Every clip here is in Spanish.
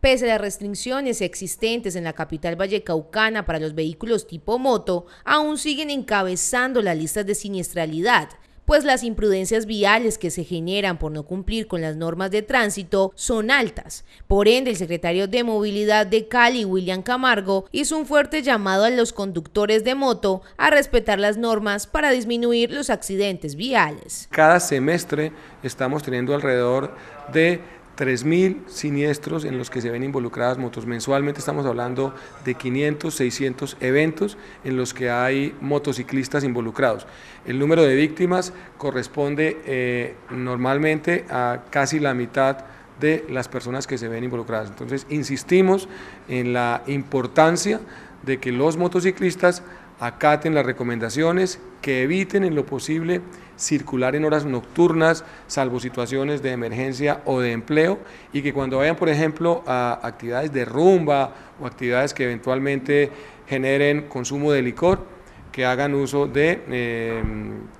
Pese a las restricciones existentes en la capital vallecaucana para los vehículos tipo moto, aún siguen encabezando las listas de siniestralidad, pues las imprudencias viales que se generan por no cumplir con las normas de tránsito son altas. Por ende, el secretario de Movilidad de Cali, William Camargo, hizo un fuerte llamado a los conductores de moto a respetar las normas para disminuir los accidentes viales. Cada semestre estamos teniendo alrededor de 3.000 siniestros en los que se ven involucradas motos. Mensualmente estamos hablando de 500, 600 eventos en los que hay motociclistas involucrados. El número de víctimas corresponde eh, normalmente a casi la mitad de las personas que se ven involucradas. Entonces, insistimos en la importancia de que los motociclistas acaten las recomendaciones, que eviten en lo posible circular en horas nocturnas, salvo situaciones de emergencia o de empleo, y que cuando vayan, por ejemplo, a actividades de rumba o actividades que eventualmente generen consumo de licor, que hagan uso de eh,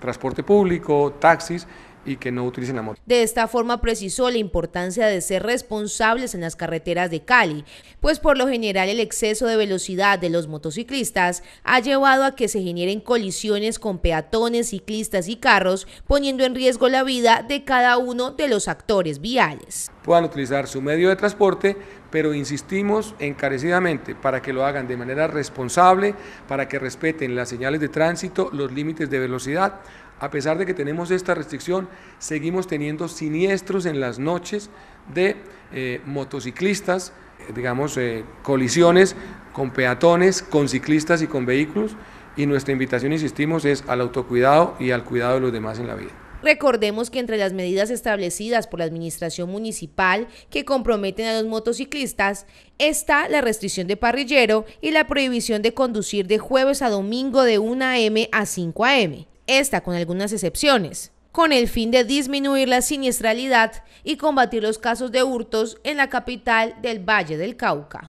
transporte público, taxis, y que no utilicen la moto. De esta forma precisó la importancia de ser responsables en las carreteras de Cali, pues por lo general el exceso de velocidad de los motociclistas ha llevado a que se generen colisiones con peatones, ciclistas y carros, poniendo en riesgo la vida de cada uno de los actores viales puedan utilizar su medio de transporte, pero insistimos encarecidamente para que lo hagan de manera responsable, para que respeten las señales de tránsito, los límites de velocidad. A pesar de que tenemos esta restricción, seguimos teniendo siniestros en las noches de eh, motociclistas, eh, digamos, eh, colisiones con peatones, con ciclistas y con vehículos. Y nuestra invitación, insistimos, es al autocuidado y al cuidado de los demás en la vida. Recordemos que entre las medidas establecidas por la administración municipal que comprometen a los motociclistas está la restricción de parrillero y la prohibición de conducir de jueves a domingo de 1 a.m. a 5 a.m., esta con algunas excepciones con el fin de disminuir la siniestralidad y combatir los casos de hurtos en la capital del Valle del Cauca.